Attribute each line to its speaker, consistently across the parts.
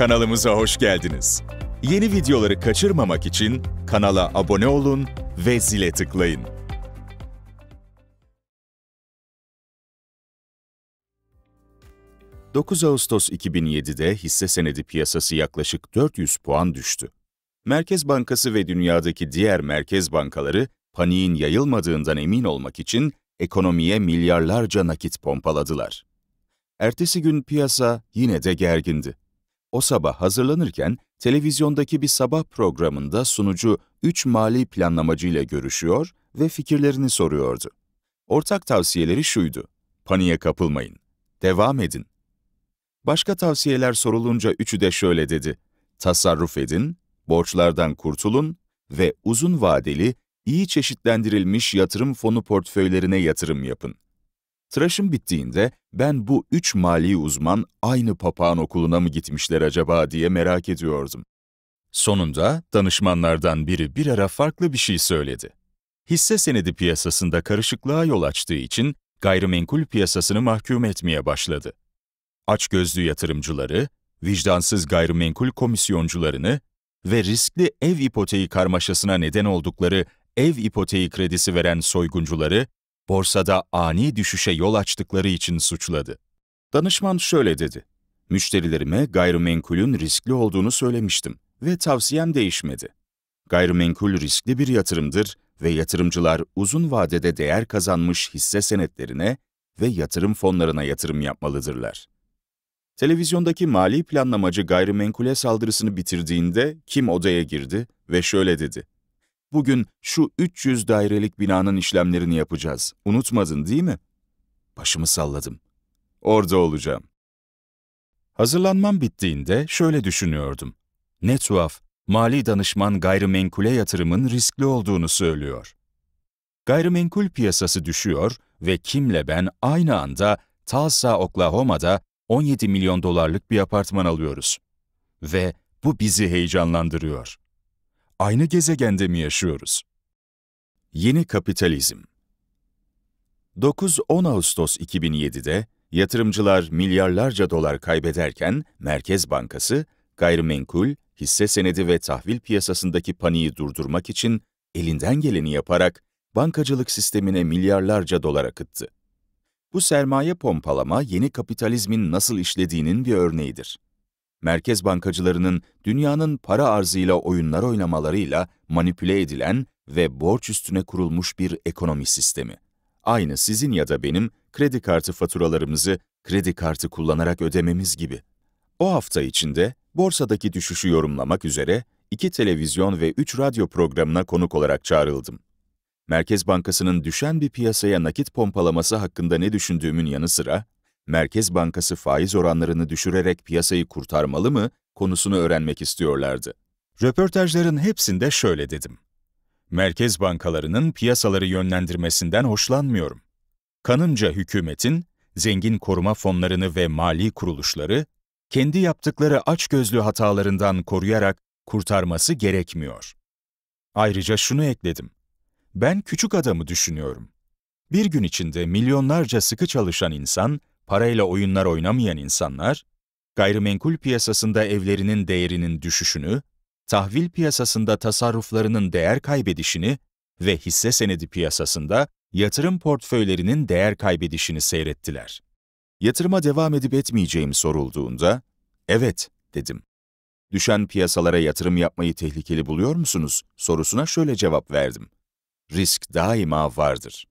Speaker 1: kanalımıza hoş geldiniz. Yeni videoları kaçırmamak için kanala abone olun ve zile tıklayın. ...9 Ağustos 2007'de hisse senedi piyasası yaklaşık 400 puan düştü. Merkez Bankası ve dünyadaki diğer merkez bankaları paniğin yayılmadığından emin olmak için ekonomiye milyarlarca nakit pompaladılar. Ertesi gün piyasa yine de gergindi o sabah hazırlanırken televizyondaki bir sabah programında sunucu üç mali planlamacıyla görüşüyor ve fikirlerini soruyordu. Ortak tavsiyeleri şuydu, paniğe kapılmayın, devam edin. Başka tavsiyeler sorulunca üçü de şöyle dedi, tasarruf edin, borçlardan kurtulun ve uzun vadeli, iyi çeşitlendirilmiş yatırım fonu portföylerine yatırım yapın. Tıraşım bittiğinde ben bu üç mali uzman aynı papağan okuluna mı gitmişler acaba diye merak ediyordum. Sonunda danışmanlardan biri bir ara farklı bir şey söyledi. Hisse senedi piyasasında karışıklığa yol açtığı için gayrimenkul piyasasını mahkum etmeye başladı. Açgözlü yatırımcıları, vicdansız gayrimenkul komisyoncularını ve riskli ev ipoteği karmaşasına neden oldukları ev ipoteği kredisi veren soyguncuları borsada ani düşüşe yol açtıkları için suçladı. Danışman şöyle dedi. Müşterilerime gayrimenkulün riskli olduğunu söylemiştim ve tavsiyem değişmedi. Gayrimenkul riskli bir yatırımdır ve yatırımcılar uzun vadede değer kazanmış hisse senetlerine ve yatırım fonlarına yatırım yapmalıdırlar. Televizyondaki mali planlamacı gayrimenkule saldırısını bitirdiğinde kim odaya girdi ve şöyle dedi. Bugün şu 300 dairelik binanın işlemlerini yapacağız. Unutmadın değil mi? Başımı salladım. Orada olacağım. Hazırlanmam bittiğinde şöyle düşünüyordum. Ne tuhaf, mali danışman gayrimenkule yatırımın riskli olduğunu söylüyor. Gayrimenkul piyasası düşüyor ve kimle ben aynı anda Tulsa, Oklahoma'da 17 milyon dolarlık bir apartman alıyoruz. Ve bu bizi heyecanlandırıyor aynı gezegende mi yaşıyoruz? Yeni kapitalizm 9-10 Ağustos 2007'de yatırımcılar milyarlarca dolar kaybederken Merkez Bankası gayrimenkul, hisse senedi ve tahvil piyasasındaki paniği durdurmak için elinden geleni yaparak bankacılık sistemine milyarlarca dolar akıttı. Bu sermaye pompalama yeni kapitalizmin nasıl işlediğinin bir örneğidir merkez bankacılarının dünyanın para arzıyla oyunlar oynamalarıyla manipüle edilen ve borç üstüne kurulmuş bir ekonomi sistemi. Aynı sizin ya da benim kredi kartı faturalarımızı kredi kartı kullanarak ödememiz gibi. O hafta içinde borsadaki düşüşü yorumlamak üzere iki televizyon ve üç radyo programına konuk olarak çağrıldım. Merkez Bankası'nın düşen bir piyasaya nakit pompalaması hakkında ne düşündüğümün yanı sıra, Merkez Bankası faiz oranlarını düşürerek piyasayı kurtarmalı mı konusunu öğrenmek istiyorlardı. Röportajların hepsinde şöyle dedim. Merkez bankalarının piyasaları yönlendirmesinden hoşlanmıyorum. Kanımca hükümetin, zengin koruma fonlarını ve mali kuruluşları, kendi yaptıkları açgözlü hatalarından koruyarak kurtarması gerekmiyor. Ayrıca şunu ekledim. Ben küçük adamı düşünüyorum. Bir gün içinde milyonlarca sıkı çalışan insan parayla oyunlar oynamayan insanlar, gayrimenkul piyasasında evlerinin değerinin düşüşünü, tahvil piyasasında tasarruflarının değer kaybedişini ve hisse senedi piyasasında yatırım portföylerinin değer kaybedişini seyrettiler. Yatırıma devam edip etmeyeceğim sorulduğunda, evet dedim. Düşen piyasalara yatırım yapmayı tehlikeli buluyor musunuz sorusuna şöyle cevap verdim. Risk daima vardır.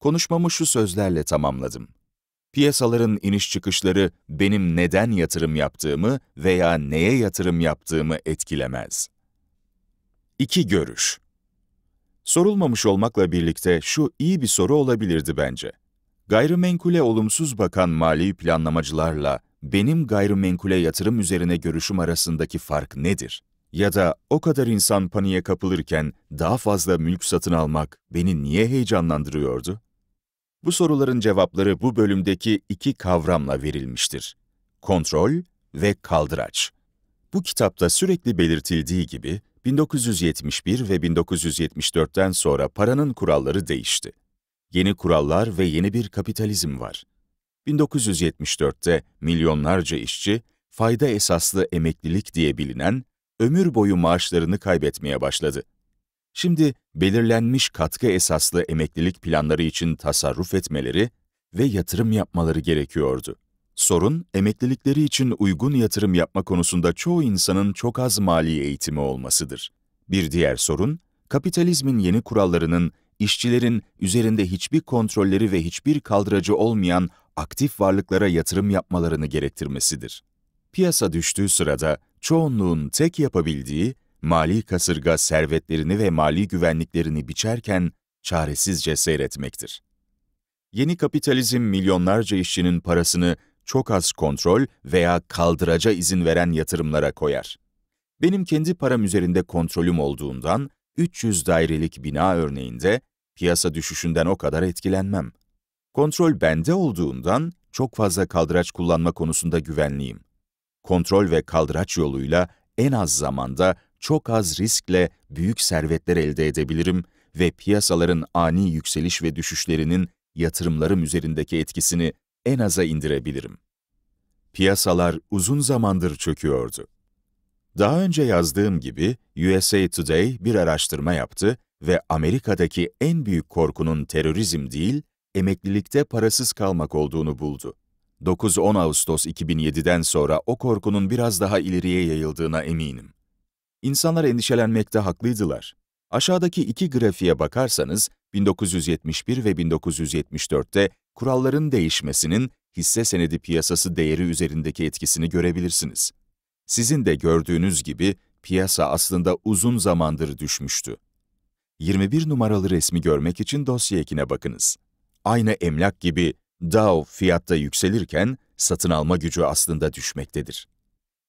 Speaker 1: Konuşmamı şu sözlerle tamamladım piyasaların iniş çıkışları benim neden yatırım yaptığımı veya neye yatırım yaptığımı etkilemez. İki görüş. Sorulmamış olmakla birlikte şu iyi bir soru olabilirdi bence. Gayrimenkule olumsuz bakan mali planlamacılarla benim gayrimenkule yatırım üzerine görüşüm arasındaki fark nedir? Ya da o kadar insan paniğe kapılırken daha fazla mülk satın almak beni niye heyecanlandırıyordu? Bu soruların cevapları bu bölümdeki iki kavramla verilmiştir. Kontrol ve kaldıraç. Bu kitapta sürekli belirtildiği gibi 1971 ve 1974'ten sonra paranın kuralları değişti. Yeni kurallar ve yeni bir kapitalizm var. 1974'te milyonlarca işçi fayda esaslı emeklilik diye bilinen ömür boyu maaşlarını kaybetmeye başladı. Şimdi belirlenmiş katkı esaslı emeklilik planları için tasarruf etmeleri ve yatırım yapmaları gerekiyordu. Sorun, emeklilikleri için uygun yatırım yapma konusunda çoğu insanın çok az mali eğitimi olmasıdır. Bir diğer sorun, kapitalizmin yeni kurallarının işçilerin üzerinde hiçbir kontrolleri ve hiçbir kaldıracı olmayan aktif varlıklara yatırım yapmalarını gerektirmesidir. Piyasa düştüğü sırada çoğunluğun tek yapabildiği mali kasırga servetlerini ve mali güvenliklerini biçerken çaresizce seyretmektir. Yeni kapitalizm milyonlarca işçinin parasını çok az kontrol veya kaldıraca izin veren yatırımlara koyar. Benim kendi param üzerinde kontrolüm olduğundan 300 dairelik bina örneğinde piyasa düşüşünden o kadar etkilenmem. Kontrol bende olduğundan çok fazla kaldıraç kullanma konusunda güvenliyim. Kontrol ve kaldıraç yoluyla en az zamanda çok az riskle büyük servetler elde edebilirim ve piyasaların ani yükseliş ve düşüşlerinin yatırımlarım üzerindeki etkisini en aza indirebilirim. Piyasalar uzun zamandır çöküyordu. Daha önce yazdığım gibi USA Today bir araştırma yaptı ve Amerika'daki en büyük korkunun terörizm değil, emeklilikte parasız kalmak olduğunu buldu. 9-10 Ağustos 2007'den sonra o korkunun biraz daha ileriye yayıldığına eminim. İnsanlar endişelenmekte haklıydılar. Aşağıdaki iki grafiğe bakarsanız, 1971 ve 1974'te kuralların değişmesinin hisse senedi piyasası değeri üzerindeki etkisini görebilirsiniz. Sizin de gördüğünüz gibi piyasa aslında uzun zamandır düşmüştü. 21 numaralı resmi görmek için dosya ekine bakınız. Aynı emlak gibi Dow fiyatta yükselirken satın alma gücü aslında düşmektedir.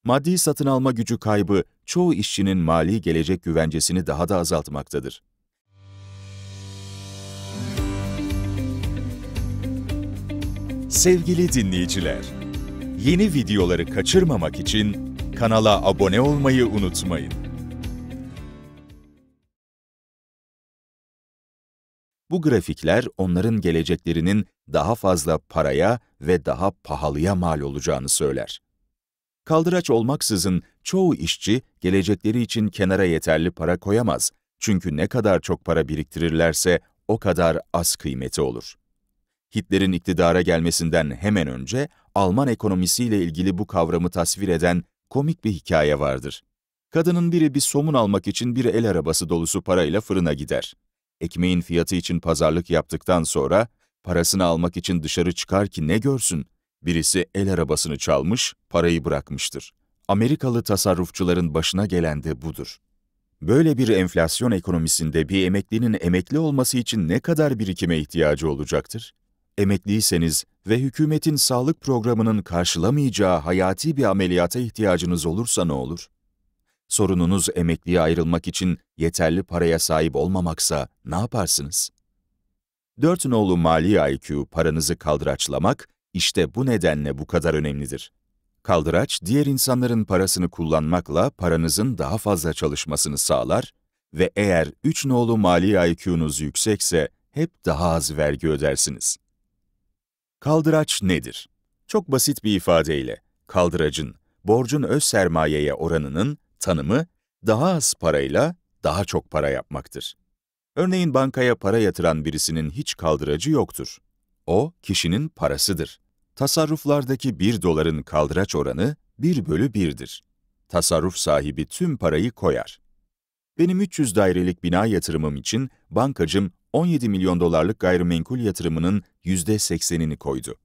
Speaker 1: Maddi satın alma gücü kaybı çoğu işçinin mali gelecek güvencesini daha da azaltmaktadır. Sevgili dinleyiciler, yeni videoları kaçırmamak için kanala abone olmayı unutmayın. Bu grafikler onların geleceklerinin daha fazla paraya ve daha pahalıya mal olacağını söyler. Kaldıraç olmaksızın çoğu işçi gelecekleri için kenara yeterli para koyamaz. Çünkü ne kadar çok para biriktirirlerse o kadar az kıymeti olur. Hitler'in iktidara gelmesinden hemen önce Alman ekonomisiyle ilgili bu kavramı tasvir eden komik bir hikaye vardır. Kadının biri bir somun almak için bir el arabası dolusu parayla fırına gider. Ekmeğin fiyatı için pazarlık yaptıktan sonra parasını almak için dışarı çıkar ki ne görsün? Birisi el arabasını çalmış, parayı bırakmıştır. Amerikalı tasarrufçuların başına gelen de budur. Böyle bir enflasyon ekonomisinde bir emeklinin emekli olması için ne kadar birikime ihtiyacı olacaktır? Emekliyseniz ve hükümetin sağlık programının karşılamayacağı hayati bir ameliyata ihtiyacınız olursa ne olur? Sorununuz emekliye ayrılmak için yeterli paraya sahip olmamaksa ne yaparsınız? Dört nolu mali IQ paranızı kaldıraçlamak işte bu nedenle bu kadar önemlidir. Kaldıraç, diğer insanların parasını kullanmakla paranızın daha fazla çalışmasını sağlar ve eğer 3 nolu mali IQ'nuz yüksekse hep daha az vergi ödersiniz. Kaldıraç nedir? Çok basit bir ifadeyle, kaldıracın, borcun öz sermayeye oranının tanımı daha az parayla daha çok para yapmaktır. Örneğin bankaya para yatıran birisinin hiç kaldıracı yoktur. O, kişinin parasıdır tasarruflardaki 1 doların kaldıraç oranı 1 bölü 1'dir. Tasarruf sahibi tüm parayı koyar. Benim 300 dairelik bina yatırımım için bankacım 17 milyon dolarlık gayrimenkul yatırımının %80'ini koydu.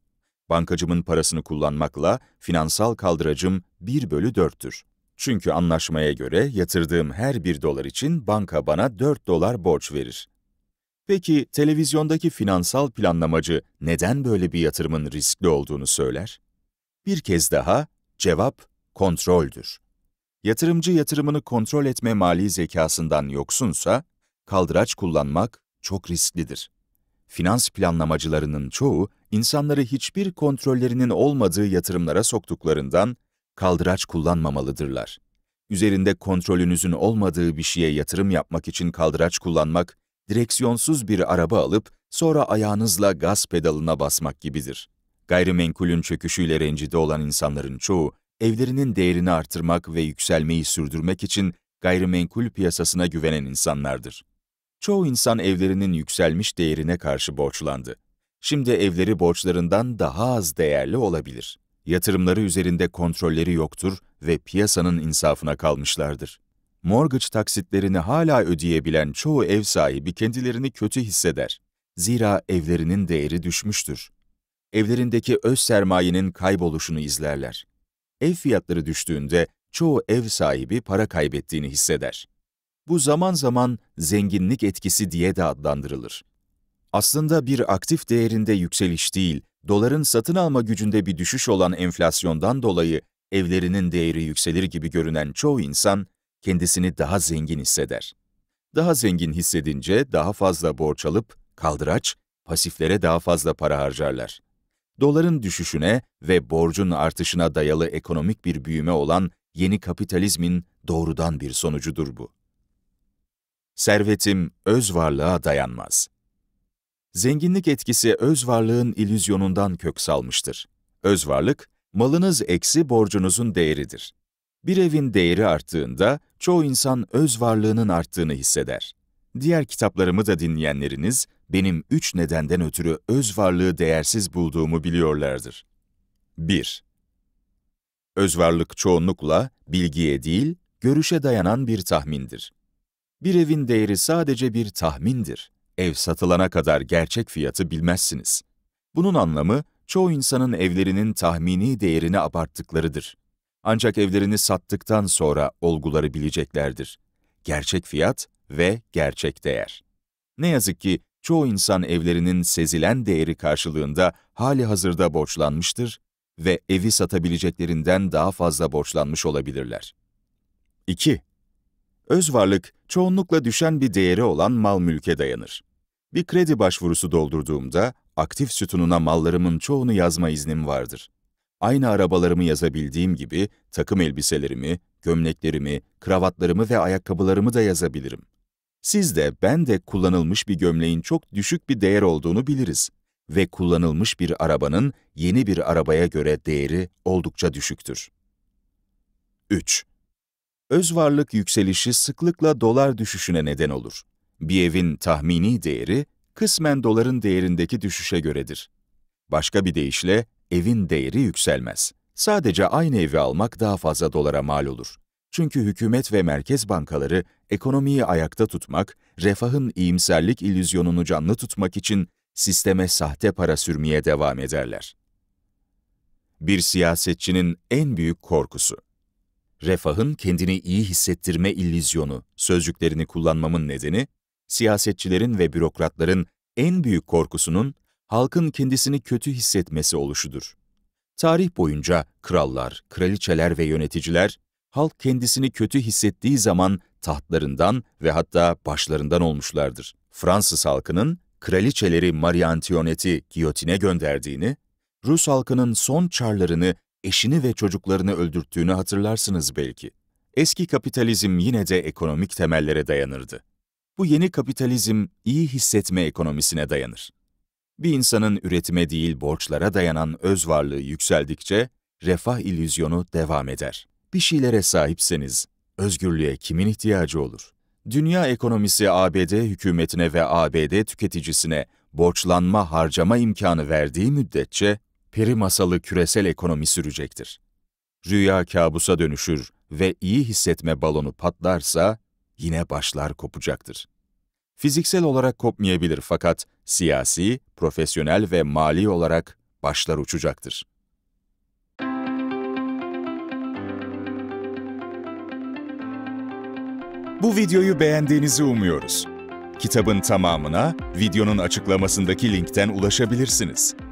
Speaker 1: Bankacımın parasını kullanmakla finansal kaldıracım 1 bölü 4'tür. Çünkü anlaşmaya göre yatırdığım her 1 dolar için banka bana 4 dolar borç verir. Peki televizyondaki finansal planlamacı neden böyle bir yatırımın riskli olduğunu söyler? Bir kez daha cevap kontroldür. Yatırımcı yatırımını kontrol etme mali zekasından yoksunsa, kaldıraç kullanmak çok risklidir. Finans planlamacılarının çoğu insanları hiçbir kontrollerinin olmadığı yatırımlara soktuklarından kaldıraç kullanmamalıdırlar. Üzerinde kontrolünüzün olmadığı bir şeye yatırım yapmak için kaldıraç kullanmak direksiyonsuz bir araba alıp sonra ayağınızla gaz pedalına basmak gibidir. Gayrimenkulün çöküşüyle rencide olan insanların çoğu, evlerinin değerini artırmak ve yükselmeyi sürdürmek için gayrimenkul piyasasına güvenen insanlardır. Çoğu insan evlerinin yükselmiş değerine karşı borçlandı. Şimdi evleri borçlarından daha az değerli olabilir. Yatırımları üzerinde kontrolleri yoktur ve piyasanın insafına kalmışlardır mortgage taksitlerini hala ödeyebilen çoğu ev sahibi kendilerini kötü hisseder. Zira evlerinin değeri düşmüştür. Evlerindeki öz sermayenin kayboluşunu izlerler. Ev fiyatları düştüğünde çoğu ev sahibi para kaybettiğini hisseder. Bu zaman zaman zenginlik etkisi diye de adlandırılır. Aslında bir aktif değerinde yükseliş değil, doların satın alma gücünde bir düşüş olan enflasyondan dolayı evlerinin değeri yükselir gibi görünen çoğu insan kendisini daha zengin hisseder. Daha zengin hissedince daha fazla borç alıp kaldıraç, pasiflere daha fazla para harcarlar. Doların düşüşüne ve borcun artışına dayalı ekonomik bir büyüme olan yeni kapitalizmin doğrudan bir sonucudur bu. Servetim öz varlığa dayanmaz. Zenginlik etkisi öz varlığın ilüzyonundan kök salmıştır. Öz varlık, malınız eksi borcunuzun değeridir. Bir evin değeri arttığında çoğu insan öz varlığının arttığını hisseder. Diğer kitaplarımı da dinleyenleriniz benim üç nedenden ötürü öz varlığı değersiz bulduğumu biliyorlardır. 1. Öz varlık çoğunlukla bilgiye değil, görüşe dayanan bir tahmindir. Bir evin değeri sadece bir tahmindir. Ev satılana kadar gerçek fiyatı bilmezsiniz. Bunun anlamı çoğu insanın evlerinin tahmini değerini abarttıklarıdır. Ancak evlerini sattıktan sonra olguları bileceklerdir. Gerçek fiyat ve gerçek değer. Ne yazık ki çoğu insan evlerinin sezilen değeri karşılığında hali hazırda borçlanmıştır ve evi satabileceklerinden daha fazla borçlanmış olabilirler. 2. Öz varlık çoğunlukla düşen bir değeri olan mal mülke dayanır. Bir kredi başvurusu doldurduğumda aktif sütununa mallarımın çoğunu yazma iznim vardır aynı arabalarımı yazabildiğim gibi takım elbiselerimi, gömleklerimi, kravatlarımı ve ayakkabılarımı da yazabilirim. Siz de ben de kullanılmış bir gömleğin çok düşük bir değer olduğunu biliriz ve kullanılmış bir arabanın yeni bir arabaya göre değeri oldukça düşüktür. 3. Öz varlık yükselişi sıklıkla dolar düşüşüne neden olur. Bir evin tahmini değeri kısmen doların değerindeki düşüşe göredir. Başka bir deyişle evin değeri yükselmez. Sadece aynı evi almak daha fazla dolara mal olur. Çünkü hükümet ve merkez bankaları ekonomiyi ayakta tutmak, refahın iyimserlik illüzyonunu canlı tutmak için sisteme sahte para sürmeye devam ederler. Bir siyasetçinin en büyük korkusu. Refahın kendini iyi hissettirme illüzyonu sözcüklerini kullanmamın nedeni, siyasetçilerin ve bürokratların en büyük korkusunun halkın kendisini kötü hissetmesi oluşudur. Tarih boyunca krallar, kraliçeler ve yöneticiler, halk kendisini kötü hissettiği zaman tahtlarından ve hatta başlarından olmuşlardır. Fransız halkının kraliçeleri Marie Antoinette'i giyotine gönderdiğini, Rus halkının son çarlarını, eşini ve çocuklarını öldürttüğünü hatırlarsınız belki. Eski kapitalizm yine de ekonomik temellere dayanırdı. Bu yeni kapitalizm iyi hissetme ekonomisine dayanır. Bir insanın üretime değil borçlara dayanan öz varlığı yükseldikçe refah illüzyonu devam eder. Bir şeylere sahipseniz özgürlüğe kimin ihtiyacı olur? Dünya ekonomisi ABD hükümetine ve ABD tüketicisine borçlanma harcama imkanı verdiği müddetçe peri masalı küresel ekonomi sürecektir. Rüya kabusa dönüşür ve iyi hissetme balonu patlarsa yine başlar kopacaktır fiziksel olarak kopmayabilir fakat siyasi, profesyonel ve mali olarak başlar uçacaktır. Bu videoyu beğendiğinizi umuyoruz. Kitabın tamamına videonun açıklamasındaki linkten ulaşabilirsiniz.